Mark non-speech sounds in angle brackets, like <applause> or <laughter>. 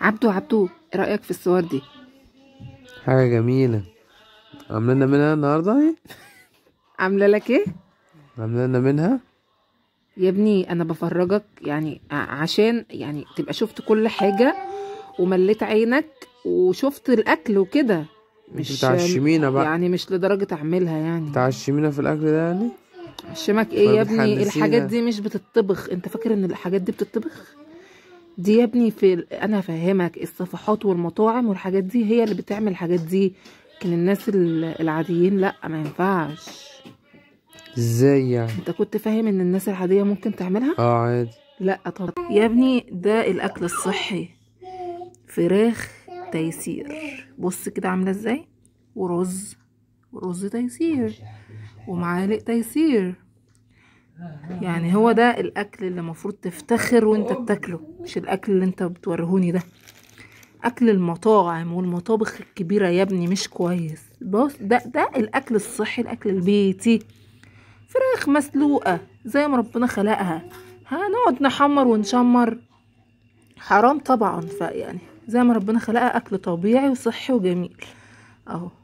عبدو عبدو ايه رايك في الصور دي حاجه جميله عامله لنا منها النهارده اهي <laughs> عامله لك ايه عامله لنا منها يا ابني انا بفرجك يعني عشان يعني تبقى شفت كل حاجه ومليت عينك وشفت الاكل وكده مش بتعشمينا بقى يعني مش لدرجه اعملها يعني بتعشمينا في الاكل ده يعني عشمك ايه يا ابني الحاجات دي مش بتطبخ انت فاكر ان الحاجات دي بتطبخ دي يا ابني في انا فهمك الصفحات والمطاعم والحاجات دي هي اللي بتعمل الحاجات دي لكن الناس العاديين لا ما ينفعش ازاي يعني انت كنت فاهم ان الناس العاديه ممكن تعملها اه عادي لا طب يا ابني ده الاكل الصحي فراخ تيسير بص كده عامله ازاي ورز ورز تيسير ومعالق تيسير يعني هو ده الاكل اللي المفروض تفتخر وانت بتاكله مش الاكل اللي انت بتوريهوني ده اكل المطاعم والمطابخ الكبيره يا ابني مش كويس بص ده ده الاكل الصحي الاكل البيتي فراخ مسلوقه زي ما ربنا خلقها هنقعد نحمر ونشمر حرام طبعا فيعني زي ما ربنا خلقها اكل طبيعي وصحي وجميل اهو